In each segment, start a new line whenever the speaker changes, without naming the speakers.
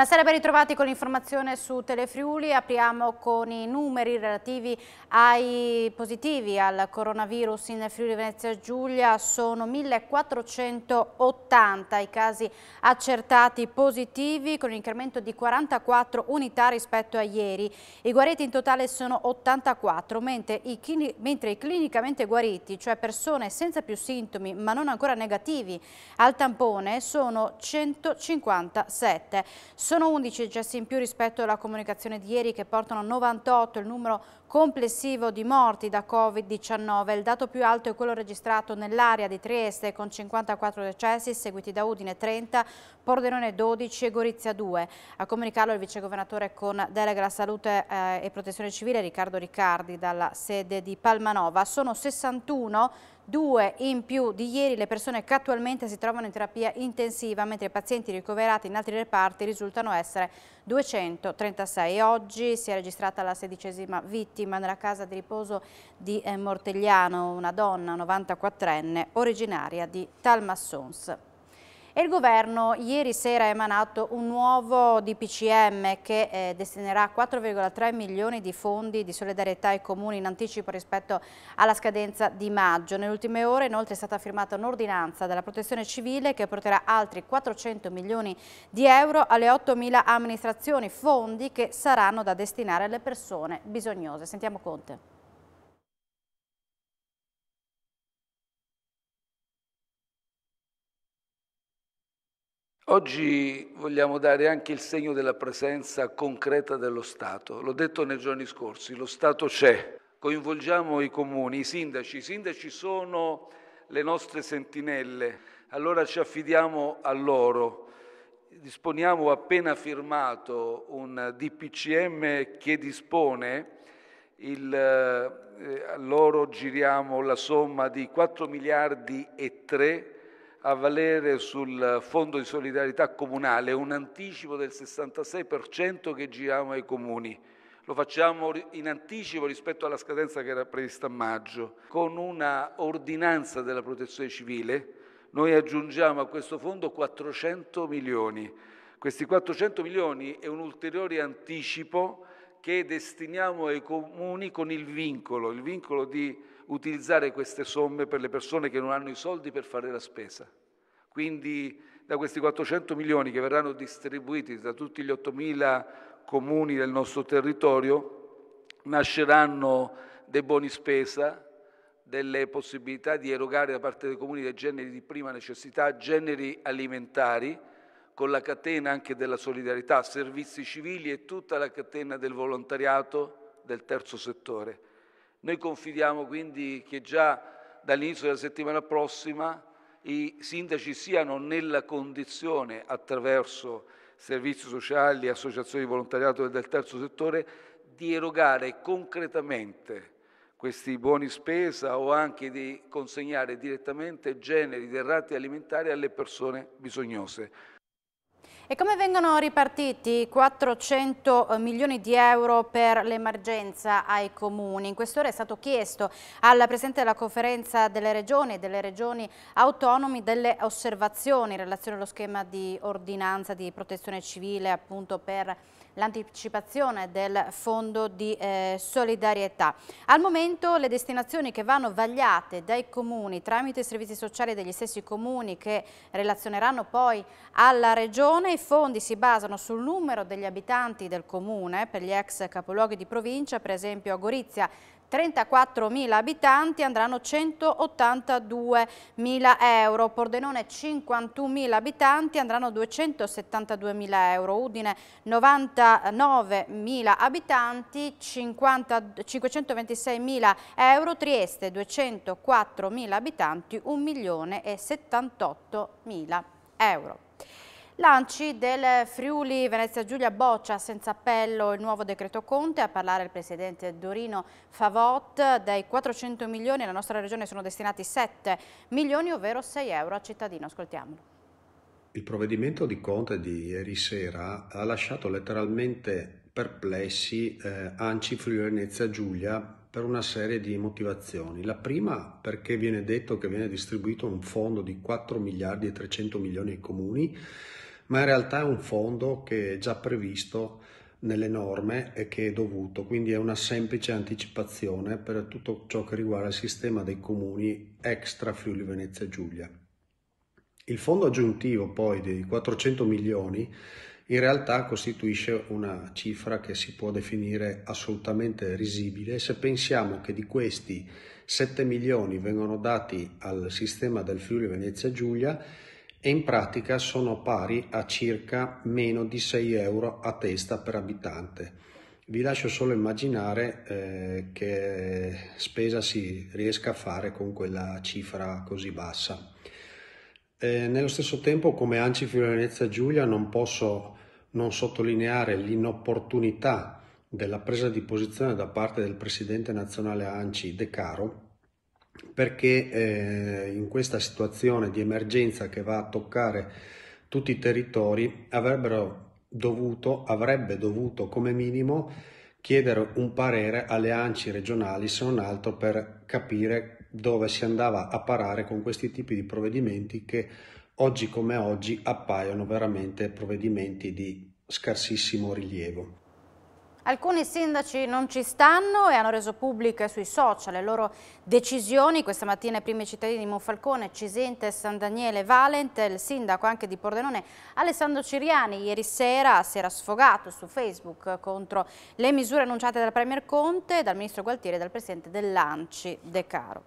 Buonasera, ben ritrovati con l'informazione su Telefriuli. Apriamo con i numeri relativi ai positivi al coronavirus in Friuli Venezia Giulia. Sono 1480 i casi accertati positivi con un incremento di 44 unità rispetto a ieri. I guariti in totale sono 84, mentre i, mentre i clinicamente guariti, cioè persone senza più sintomi ma non ancora negativi al tampone, sono 157. Sono 11 decessi in più rispetto alla comunicazione di ieri che portano a 98 il numero complessivo di morti da Covid-19. Il dato più alto è quello registrato nell'area di Trieste con 54 decessi seguiti da Udine 30, Pordenone 12 e Gorizia 2. A comunicarlo il vicegovernatore con delega alla salute eh, e protezione civile Riccardo Riccardi dalla sede di Palmanova. Sono 61 due in più di ieri le persone che attualmente si trovano in terapia intensiva, mentre i pazienti ricoverati in altri reparti risultano essere 236. Oggi si è registrata la sedicesima vittima nella casa di riposo di eh, Mortegliano, una donna 94enne originaria di Talmassons. E il governo ieri sera ha emanato un nuovo DPCM che eh, destinerà 4,3 milioni di fondi di solidarietà ai comuni in anticipo rispetto alla scadenza di maggio. Nelle ultime ore inoltre è stata firmata un'ordinanza della protezione civile che porterà altri 400 milioni di euro alle 8.000 amministrazioni, fondi che saranno da destinare alle persone bisognose. Sentiamo Conte.
Oggi vogliamo dare anche il segno della presenza concreta dello Stato. L'ho detto nei giorni scorsi, lo Stato c'è. Coinvolgiamo i comuni, i sindaci. I sindaci sono le nostre sentinelle, allora ci affidiamo a loro. Disponiamo ho appena firmato un DPCM che dispone il, eh, a loro giriamo la somma di 4 miliardi e 3 a valere sul Fondo di solidarietà comunale, un anticipo del 66% che giriamo ai comuni. Lo facciamo in anticipo rispetto alla scadenza che era prevista a maggio. Con una ordinanza della protezione civile noi aggiungiamo a questo fondo 400 milioni. Questi 400 milioni è un ulteriore anticipo che destiniamo ai comuni con il vincolo, il vincolo di utilizzare queste somme per le persone che non hanno i soldi per fare la spesa. Quindi da questi 400 milioni che verranno distribuiti da tutti gli 8.000 comuni del nostro territorio nasceranno dei buoni spesa, delle possibilità di erogare da parte dei comuni dei generi di prima necessità, generi alimentari, con la catena anche della solidarietà, servizi civili e tutta la catena del volontariato del terzo settore. Noi confidiamo quindi che già dall'inizio della settimana prossima i sindaci siano nella condizione, attraverso servizi sociali, e associazioni di volontariato del terzo settore, di erogare concretamente questi buoni spesa o anche di consegnare direttamente generi di derrate alimentari alle persone bisognose.
E come vengono ripartiti 400 eh, milioni di euro per l'emergenza ai comuni? In quest'ora è stato chiesto al Presidente della Conferenza delle Regioni e delle Regioni Autonomi delle osservazioni in relazione allo schema di ordinanza di protezione civile appunto per l'anticipazione del fondo di eh, solidarietà. Al momento le destinazioni che vanno vagliate dai comuni tramite i servizi sociali degli stessi comuni che relazioneranno poi alla regione, i fondi si basano sul numero degli abitanti del comune per gli ex capoluoghi di provincia, per esempio a Gorizia 34.000 abitanti andranno 182.000 euro, Pordenone 51.000 abitanti andranno 272.000 euro, Udine 99.000 abitanti 526.000 euro, Trieste 204.000 abitanti 1.078.000 euro. Lanci del Friuli Venezia Giulia boccia senza appello il nuovo decreto Conte, a parlare il presidente Dorino Favot, dai 400 milioni alla nostra regione sono destinati 7 milioni, ovvero 6 euro a cittadino, ascoltiamolo.
Il provvedimento di Conte di ieri sera ha lasciato letteralmente perplessi eh, Anci Friuli Venezia Giulia per una serie di motivazioni. La prima perché viene detto che viene distribuito un fondo di 4 miliardi e 300 milioni ai comuni ma in realtà è un fondo che è già previsto nelle norme e che è dovuto, quindi è una semplice anticipazione per tutto ciò che riguarda il sistema dei comuni extra Friuli Venezia Giulia. Il fondo aggiuntivo poi dei 400 milioni in realtà costituisce una cifra che si può definire assolutamente risibile se pensiamo che di questi 7 milioni vengono dati al sistema del Friuli Venezia Giulia e in pratica sono pari a circa meno di 6 euro a testa per abitante. Vi lascio solo immaginare eh, che spesa si riesca a fare con quella cifra così bassa. Eh, nello stesso tempo, come Anci Fiorenza Giulia, non posso non sottolineare l'inopportunità della presa di posizione da parte del presidente nazionale Anci De Caro perché eh, in questa situazione di emergenza che va a toccare tutti i territori avrebbero dovuto, avrebbe dovuto come minimo chiedere un parere alle ANCI regionali se non altro per capire dove si andava a parare con questi tipi di provvedimenti che oggi come oggi appaiono veramente provvedimenti di scarsissimo rilievo.
Alcuni sindaci non ci stanno e hanno reso pubbliche sui social le loro decisioni. Questa mattina i primi cittadini di Monfalcone, Cisente, San Daniele, Valent, il sindaco anche di Pordenone, Alessandro Ciriani, ieri sera si era sfogato su Facebook contro le misure annunciate dal Premier Conte, dal Ministro Gualtieri e dal Presidente dell'Anci De Caro.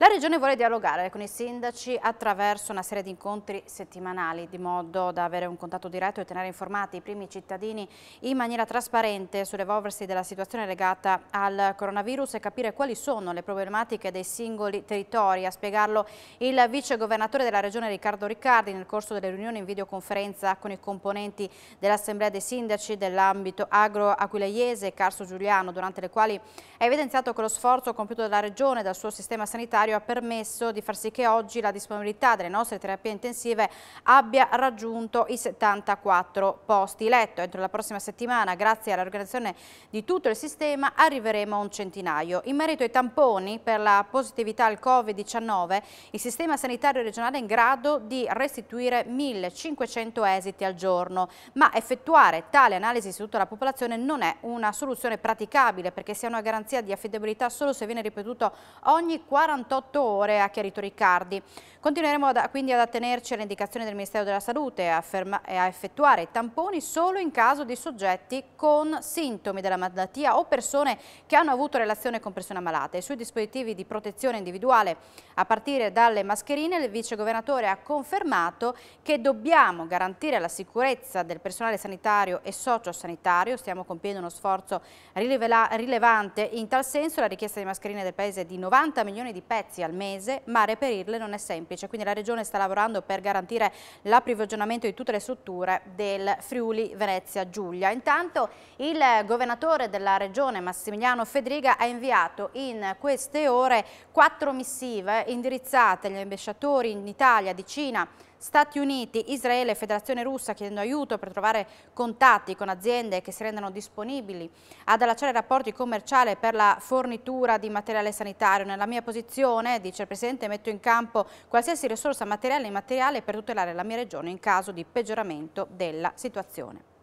La Regione vuole dialogare con i sindaci attraverso una serie di incontri settimanali, di modo da avere un contatto diretto e tenere informati i primi cittadini in maniera trasparente sull'evolversi della situazione legata al coronavirus e capire quali sono le problematiche dei singoli territori. A spiegarlo il vice governatore della Regione Riccardo Riccardi nel corso delle riunioni in videoconferenza con i componenti dell'Assemblea dei sindaci dell'ambito agro-aquileiese e Carso Giuliano, durante le quali ha evidenziato che lo sforzo compiuto dalla Regione e dal suo sistema sanitario sanitario ha permesso di far sì che oggi la disponibilità delle nostre terapie intensive abbia raggiunto i 74 posti letto. Entro la prossima settimana, grazie all'organizzazione di tutto il sistema, arriveremo a un centinaio. In merito ai tamponi per la positività al Covid-19, il sistema sanitario regionale è in grado di restituire 1.500 esiti al giorno, ma effettuare tale analisi su tutta la popolazione non è una soluzione praticabile perché sia una garanzia di affidabilità solo se viene ripetuto ogni 48 48 ore, ha chiarito Riccardi. Continueremo da, quindi ad attenerci alle indicazioni del Ministero della Salute e a, e a effettuare tamponi solo in caso di soggetti con sintomi della malattia o persone che hanno avuto relazione con persone malate. Sui dispositivi di protezione individuale a partire dalle mascherine il vicegovernatore ha confermato che dobbiamo garantire la sicurezza del personale sanitario e sociosanitario. Stiamo compiendo uno sforzo rilevante in tal senso. La richiesta di mascherine del Paese è di 90 milioni di pezzi prezzi al mese, ma reperirle non è semplice, quindi la Regione sta lavorando per garantire l'approvvigionamento di tutte le strutture del Friuli Venezia Giulia. Intanto il governatore della Regione Massimiliano Federica ha inviato in queste ore quattro missive indirizzate agli ambasciatori in Italia, di Cina, Stati Uniti, Israele e Federazione Russa chiedendo aiuto per trovare contatti con aziende che si rendano disponibili ad allacciare rapporti commerciali per la fornitura di materiale sanitario. Nella mia posizione, dice il Presidente, metto in campo qualsiasi risorsa materiale e immateriale per tutelare la mia regione in caso di peggioramento della situazione.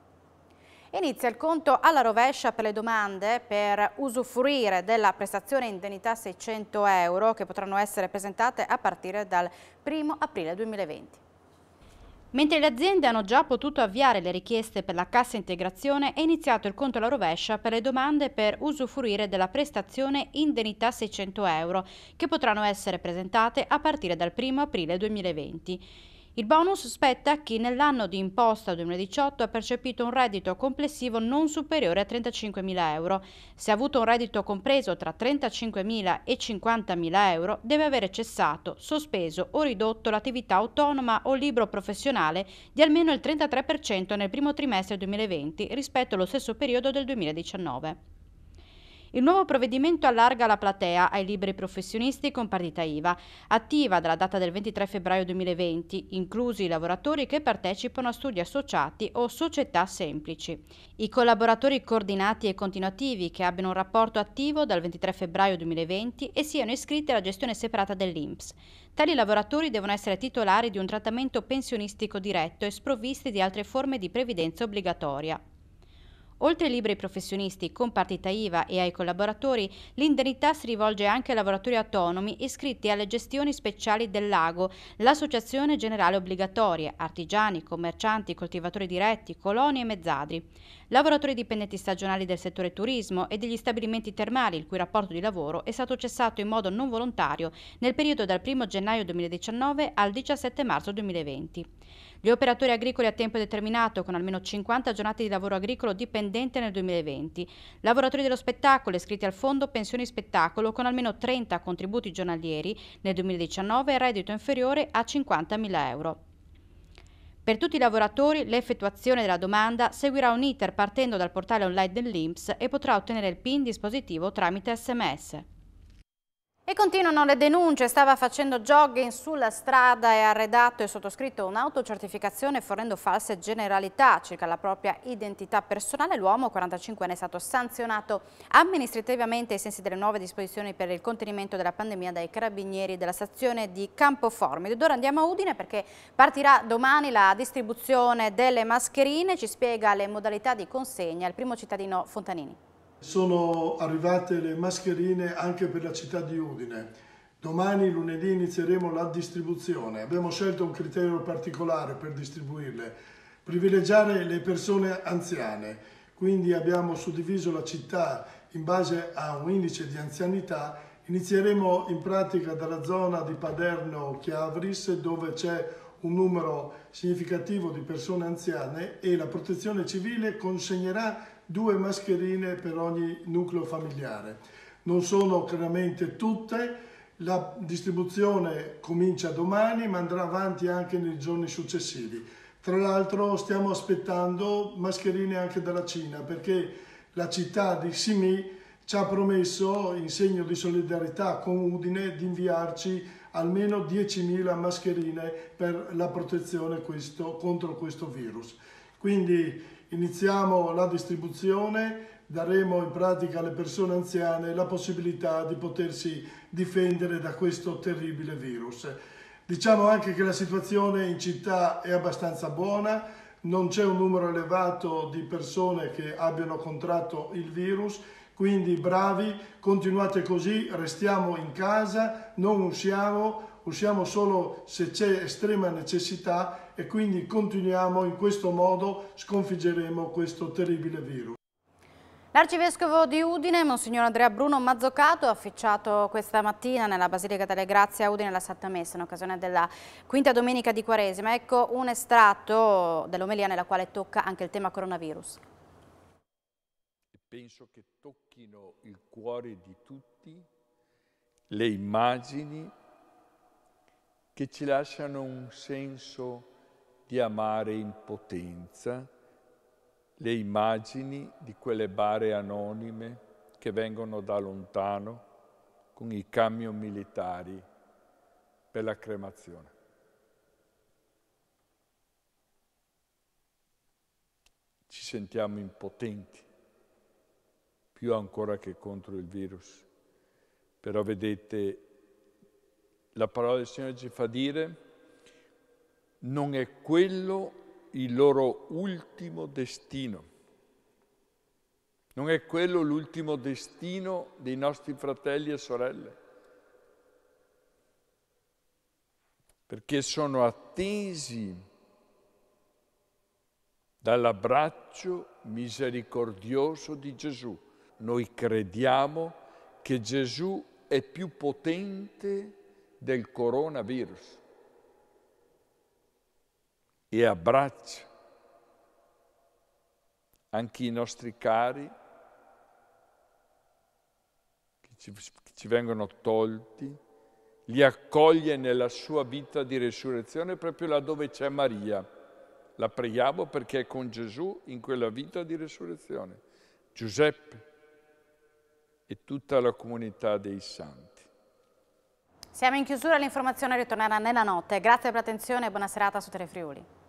Inizia il conto alla rovescia per le domande per usufruire della prestazione indennità 600 euro che potranno essere presentate a partire dal 1 aprile 2020. Mentre le aziende hanno già potuto avviare le richieste per la cassa integrazione, è iniziato il conto alla rovescia per le domande per usufruire della prestazione indennità 600 euro, che potranno essere presentate a partire dal 1 aprile 2020. Il bonus spetta a chi nell'anno di imposta 2018 ha percepito un reddito complessivo non superiore a 35.000 euro. Se ha avuto un reddito compreso tra 35.000 e 50.000 euro, deve avere cessato, sospeso o ridotto l'attività autonoma o libro professionale di almeno il 33% nel primo trimestre 2020 rispetto allo stesso periodo del 2019. Il nuovo provvedimento allarga la platea ai liberi professionisti con partita IVA, attiva dalla data del 23 febbraio 2020, inclusi i lavoratori che partecipano a studi associati o società semplici. I collaboratori coordinati e continuativi che abbiano un rapporto attivo dal 23 febbraio 2020 e siano iscritti alla gestione separata dell'INPS. Tali lavoratori devono essere titolari di un trattamento pensionistico diretto e sprovvisti di altre forme di previdenza obbligatoria. Oltre ai liberi professionisti con partita IVA e ai collaboratori, l'indennità si rivolge anche ai lavoratori autonomi iscritti alle gestioni speciali del lago, l'associazione generale obbligatoria, artigiani, commercianti, coltivatori diretti, coloni e mezzadri, lavoratori dipendenti stagionali del settore turismo e degli stabilimenti termali il cui rapporto di lavoro è stato cessato in modo non volontario nel periodo dal 1 gennaio 2019 al 17 marzo 2020. Gli operatori agricoli a tempo determinato con almeno 50 giornate di lavoro agricolo dipendente nel 2020, lavoratori dello spettacolo iscritti al fondo pensioni spettacolo con almeno 30 contributi giornalieri nel 2019 e reddito inferiore a 50.000 euro. Per tutti i lavoratori l'effettuazione della domanda seguirà un iter partendo dal portale online dell'INPS e potrà ottenere il PIN dispositivo tramite sms. E continuano le denunce, stava facendo jogging sulla strada e ha redatto e sottoscritto un'autocertificazione fornendo false generalità circa la propria identità personale. L'uomo 45enne è stato sanzionato amministrativamente ai sensi delle nuove disposizioni per il contenimento della pandemia dai carabinieri della stazione di Campoformi. Ed ora andiamo a Udine perché partirà domani la distribuzione delle mascherine, ci spiega le modalità di consegna il primo cittadino Fontanini
sono arrivate le mascherine anche per la città di Udine. Domani, lunedì, inizieremo la distribuzione. Abbiamo scelto un criterio particolare per distribuirle, privilegiare le persone anziane. Quindi abbiamo suddiviso la città in base a un indice di anzianità. Inizieremo in pratica dalla zona di Paderno-Chiavris, dove c'è un numero significativo di persone anziane e la protezione civile consegnerà due mascherine per ogni nucleo familiare. Non sono chiaramente tutte, la distribuzione comincia domani ma andrà avanti anche nei giorni successivi. Tra l'altro stiamo aspettando mascherine anche dalla Cina perché la città di Simi ci ha promesso in segno di solidarietà con Udine di inviarci almeno 10.000 mascherine per la protezione questo, contro questo virus. Quindi iniziamo la distribuzione, daremo in pratica alle persone anziane la possibilità di potersi difendere da questo terribile virus. Diciamo anche che la situazione in città è abbastanza buona, non c'è un numero elevato di persone che abbiano contratto il virus, quindi bravi, continuate così, restiamo in casa, non usciamo, usiamo solo se c'è estrema necessità e quindi continuiamo in questo modo sconfiggeremo questo terribile virus.
L'arcivescovo di Udine, Monsignor Andrea Bruno Mazzocato, ha affacciato questa mattina nella Basilica delle Grazie a Udine la Santa Messa in occasione della quinta domenica di Quaresima. Ecco un estratto dell'omelia nella quale tocca anche il tema coronavirus.
Penso che tocchino il cuore di tutti le immagini che ci lasciano un senso di amare in potenza, le immagini di quelle bare anonime che vengono da lontano con i camion militari per la cremazione. Ci sentiamo impotenti, più ancora che contro il virus. Però vedete, la parola del Signore ci fa dire, non è quello il loro ultimo destino. Non è quello l'ultimo destino dei nostri fratelli e sorelle, perché sono attesi dall'abbraccio misericordioso di Gesù. Noi crediamo che Gesù è più potente del coronavirus e abbraccia anche i nostri cari che ci, che ci vengono tolti, li accoglie nella sua vita di resurrezione proprio laddove c'è Maria. La preghiamo perché è con Gesù in quella vita di resurrezione. Giuseppe e tutta la comunità dei santi.
Siamo in chiusura, l'informazione ritornerà nella notte. Grazie per l'attenzione e buona serata su Telefriuli.